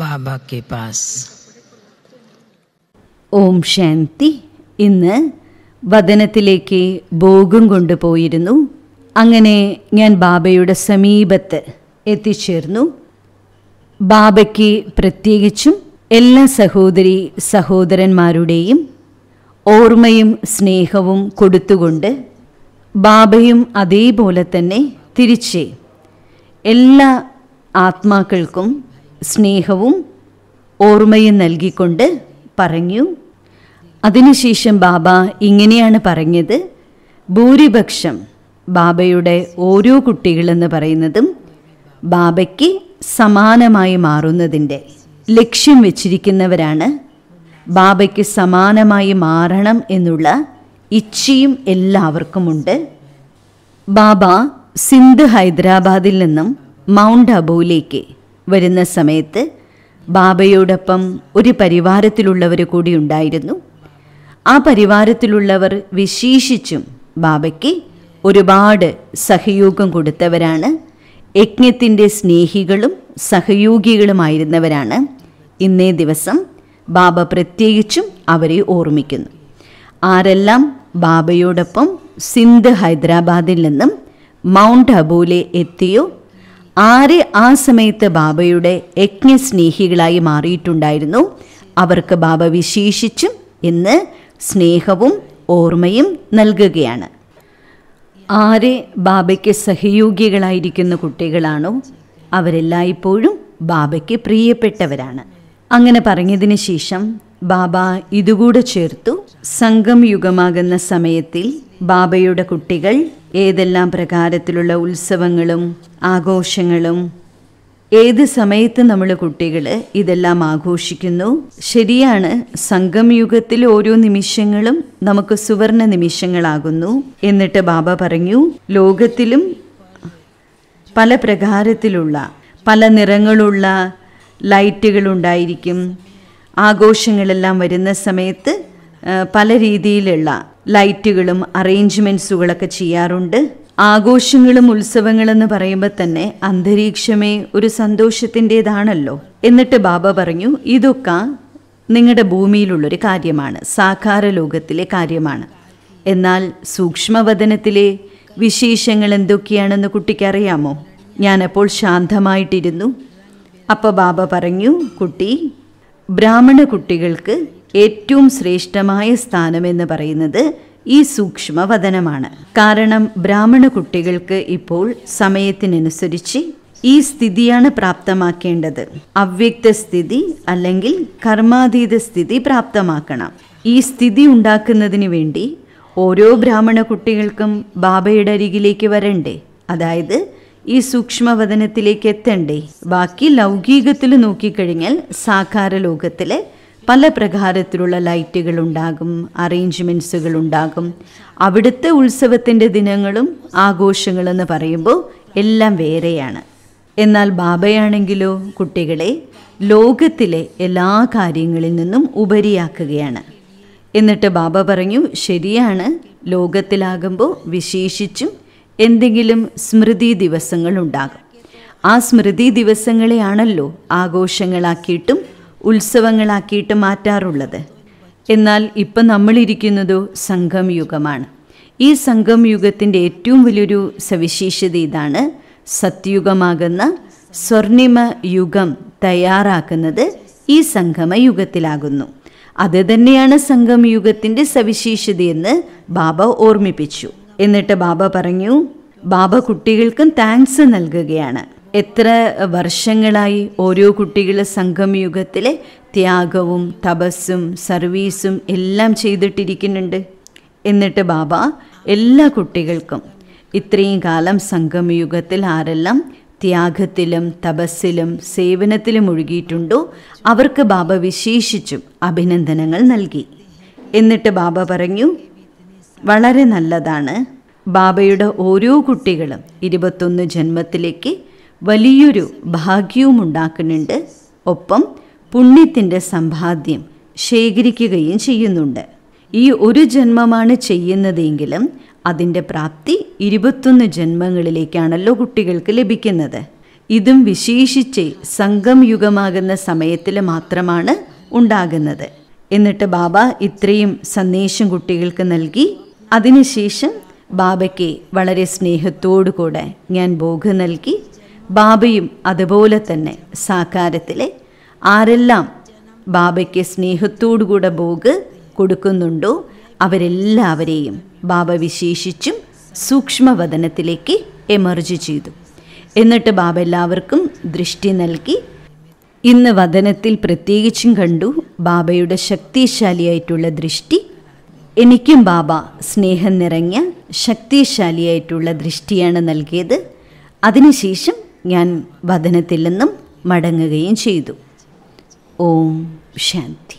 ബാബ के पास ओम शांति ഇന്ന് വദനത്തിലേക്ക് ഭോഗം കൊണ്ടുപോയിരുന്നു അങ്ങനെ ഞാൻ ബാബയുടെ സമീപത്ത് എത്തിച്ചേർന്നു ബാബയ്ക്ക് പ്രത്യേകിച്ചും എല്ലാ സഹോദരി സഹോദരന്മാരുടെയും ഓർമ്മയും സ്നേഹവും കൊടുത്തുകൊണ്ട് ബാബയും അതേപോലെ തന്നെ തിരിച്ച് എല്ലാ ആത്മാക്കൾക്കും സ്നേഹവും ഓർമ്മയും നൽകിക്കൊണ്ട് പറഞ്ഞു അതിനുശേഷം ബാബ ഇങ്ങനെയാണ് പറഞ്ഞത് ഭൂരിപക്ഷം ബാബയുടെ ഓരോ കുട്ടികളെന്ന് പറയുന്നതും ബാബയ്ക്ക് സമാനമായി മാറുന്നതിൻ്റെ ലക്ഷ്യം വെച്ചിരിക്കുന്നവരാണ് ബാബയ്ക്ക് സമാനമായി മാറണം എന്നുള്ള ഇച്ഛയും എല്ലാവർക്കുമുണ്ട് ബാബ സിന്ധ് ഹൈദരാബാദിൽ നിന്നും മൗണ്ട് അബുവിലേക്ക് വരുന്ന സമയത്ത് ബാബയോടൊപ്പം ഒരു പരിവാരത്തിലുള്ളവർ കൂടി ഉണ്ടായിരുന്നു ആ പരിവാരത്തിലുള്ളവർ വിശേഷിച്ചും ബാബയ്ക്ക് ഒരുപാട് സഹയോഗം കൊടുത്തവരാണ് യജ്ഞത്തിൻ്റെ സ്നേഹികളും സഹയോഗികളുമായിരുന്നവരാണ് ഇന്നേ ദിവസം ബാബ പ്രത്യേകിച്ചും അവരെ ഓർമ്മിക്കുന്നു ആരെല്ലാം ബാബയോടൊപ്പം സിന്ധ് ഹൈദരാബാദിൽ നിന്നും മൗണ്ട് അബൂലെ എത്തിയോ ആരെ ആ സമയത്ത് ബാബയുടെ യജ്ഞസ്നേഹികളായി മാറിയിട്ടുണ്ടായിരുന്നു അവർക്ക് ബാബ വിശേഷിച്ചും ഇന്ന് സ്നേഹവും ഓർമ്മയും നൽകുകയാണ് ആരെ ബാബയ്ക്ക് സഹയോഗികളായിരിക്കുന്ന കുട്ടികളാണോ അവരെല്ലായ്പ്പോഴും ബാബയ്ക്ക് പ്രിയപ്പെട്ടവരാണ് അങ്ങനെ പറഞ്ഞതിന് ശേഷം ബാബ ഇതുകൂടെ ചേർത്തു സംഘം യുഗമാകുന്ന സമയത്തിൽ ബാബയുടെ കുട്ടികൾ ഏതെല്ലാം പ്രകാരത്തിലുള്ള ഉത്സവങ്ങളും ആഘോഷങ്ങളും ഏത് സമയത്ത് നമ്മൾ കുട്ടികൾ ഇതെല്ലാം ആഘോഷിക്കുന്നു ശരിയാണ് സംഘം യുഗത്തിൽ ഓരോ നിമിഷങ്ങളും നമുക്ക് സുവർണ നിമിഷങ്ങളാകുന്നു എന്നിട്ട് ബാബ പറഞ്ഞു ലോകത്തിലും പല പ്രകാരത്തിലുള്ള പല നിറങ്ങളുള്ള ലൈറ്റുകൾ ഉണ്ടായിരിക്കും ആഘോഷങ്ങളെല്ലാം വരുന്ന സമയത്ത് പല രീതിയിലുള്ള ലൈറ്റുകളും അറേഞ്ച്മെൻസുകളൊക്കെ ചെയ്യാറുണ്ട് ആഘോഷങ്ങളും ഉത്സവങ്ങളെന്ന് പറയുമ്പോൾ തന്നെ അന്തരീക്ഷമേ ഒരു സന്തോഷത്തിൻ്റെതാണല്ലോ എന്നിട്ട് ബാബ പറഞ്ഞു ഇതൊക്കെ നിങ്ങളുടെ ഭൂമിയിലുള്ളൊരു കാര്യമാണ് സാകാര ലോകത്തിലെ കാര്യമാണ് എന്നാൽ സൂക്ഷ്മവദനത്തിലെ വിശേഷങ്ങൾ എന്തൊക്കെയാണെന്ന് കുട്ടിക്കറിയാമോ ഞാനപ്പോൾ ശാന്തമായിട്ടിരുന്നു അപ്പോൾ ബാബ പറഞ്ഞു കുട്ടി ബ്രാഹ്മണ കുട്ടികൾക്ക് ഏറ്റവും ശ്രേഷ്ഠമായ സ്ഥാനമെന്ന് പറയുന്നത് ഈ സൂക്ഷ്മ വതനമാണ് കാരണം ബ്രാഹ്മണ കുട്ടികൾക്ക് ഇപ്പോൾ സമയത്തിനനുസരിച്ച് ഈ സ്ഥിതിയാണ് പ്രാപ്തമാക്കേണ്ടത് അവ്യക്ത സ്ഥിതി അല്ലെങ്കിൽ കർമാതീത സ്ഥിതി പ്രാപ്തമാക്കണം ഈ സ്ഥിതി ഉണ്ടാക്കുന്നതിന് വേണ്ടി ഓരോ ബ്രാഹ്മണ കുട്ടികൾക്കും ബാബയുടെ അരികിലേക്ക് വരണ്ടേ അതായത് ഈ സൂക്ഷ്മവദനത്തിലേക്ക് എത്തണ്ടേ ബാക്കി ലൗകികത്തിൽ നോക്കിക്കഴിഞ്ഞാൽ സാക്കാര ലോകത്തിൽ പല പ്രകാരത്തിലുള്ള ലൈറ്റുകൾ ഉണ്ടാകും അറേഞ്ച്മെൻസുകൾ ഉണ്ടാകും അവിടുത്തെ ഉത്സവത്തിൻ്റെ ദിനങ്ങളും ആഘോഷങ്ങളെന്ന് പറയുമ്പോൾ എല്ലാം വേറെയാണ് എന്നാൽ ബാബയാണെങ്കിലോ കുട്ടികളെ ലോകത്തിലെ എല്ലാ കാര്യങ്ങളിൽ നിന്നും ഉപരിയാക്കുകയാണ് എന്നിട്ട് ബാബ പറഞ്ഞു ശരിയാണ് ലോകത്തിലാകുമ്പോൾ വിശേഷിച്ചും എന്തെങ്കിലും സ്മൃതി ദിവസങ്ങളുണ്ടാകും ആ സ്മൃതി ദിവസങ്ങളെയാണല്ലോ ആഘോഷങ്ങളാക്കിയിട്ടും ഉത്സവങ്ങളാക്കിയിട്ട് മാറ്റാറുള്ളത് എന്നാൽ ഇപ്പം നമ്മളിരിക്കുന്നതോ സംഘം യുഗമാണ് ഈ സംഘം യുഗത്തിൻ്റെ ഏറ്റവും വലിയൊരു സവിശേഷത ഇതാണ് സത്യുഗമാകുന്ന സ്വർണിമ യുഗം തയ്യാറാക്കുന്നത് ഈ സംഗമ യുഗത്തിലാകുന്നു അത് തന്നെയാണ് സംഗമ യുഗത്തിൻ്റെ സവിശേഷതയെന്ന് ബാബ ഓർമ്മിപ്പിച്ചു എന്നിട്ട് ബാബ പറഞ്ഞു ബാബ കുട്ടികൾക്കും താങ്ക്സ് നൽകുകയാണ് എത്ര വർഷങ്ങളായി ഓരോ കുട്ടികളെ സംഘം യുഗത്തിലെ ത്യാഗവും തപസ്സും സർവീസും എല്ലാം ചെയ്തിട്ടിരിക്കുന്നുണ്ട് എന്നിട്ട് ബാബ എല്ലാ കുട്ടികൾക്കും ഇത്രയും കാലം സംഗമയുഗത്തിൽ ആരെല്ലാം ത്യാഗത്തിലും തപസ്സിലും സേവനത്തിലും ഒഴുകിയിട്ടുണ്ടോ അവർക്ക് ബാബ വിശേഷിച്ചും അഭിനന്ദനങ്ങൾ നൽകി എന്നിട്ട് ബാബ പറഞ്ഞു വളരെ നല്ലതാണ് ബാബയുടെ ഓരോ കുട്ടികളും ഇരുപത്തൊന്ന് ജന്മത്തിലേക്ക് വലിയൊരു ഭാഗ്യവും ഉണ്ടാക്കുന്നുണ്ട് ഒപ്പം പുണ്യത്തിൻ്റെ സമ്പാദ്യം ശേഖരിക്കുകയും ചെയ്യുന്നുണ്ട് ഈ ഒരു ജന്മമാണ് ചെയ്യുന്നതെങ്കിലും അതിൻ്റെ പ്രാപ്തി ഇരുപത്തൊന്ന് ജന്മങ്ങളിലേക്കാണല്ലോ കുട്ടികൾക്ക് ലഭിക്കുന്നത് ഇതും വിശേഷിച്ച് സംഘം യുഗമാകുന്ന സമയത്തിൽ മാത്രമാണ് ഉണ്ടാകുന്നത് എന്നിട്ട് ബാബ ഇത്രയും സന്ദേശം കുട്ടികൾക്ക് നൽകി അതിനുശേഷം ബാബയ്ക്ക് വളരെ കൂടെ ഞാൻ ബോഗ് നൽകി ബാബയും അതുപോലെ തന്നെ സാകാരത്തിലെ ആരെല്ലാം ബാബയ്ക്ക് സ്നേഹത്തോടുകൂടെ ബോഗ് കൊടുക്കുന്നുണ്ടോ അവരെല്ലാവരെയും ബാബ വിശേഷിച്ചും സൂക്ഷ്മവദനത്തിലേക്ക് എമർജ് ചെയ്തു എന്നിട്ട് ബാബ എല്ലാവർക്കും ദൃഷ്ടി നൽകി ഇന്ന് വദനത്തിൽ പ്രത്യേകിച്ചും കണ്ടു ബാബയുടെ ശക്തിശാലിയായിട്ടുള്ള ദൃഷ്ടി എനിക്കും ബാബ സ്നേഹം നിറഞ്ഞ ശക്തിശാലിയായിട്ടുള്ള ദൃഷ്ടിയാണ് നൽകിയത് അതിനുശേഷം ഞാൻ വതനത്തിൽ നിന്നും മടങ്ങുകയും ചെയ്തു ഓം ശാന്തി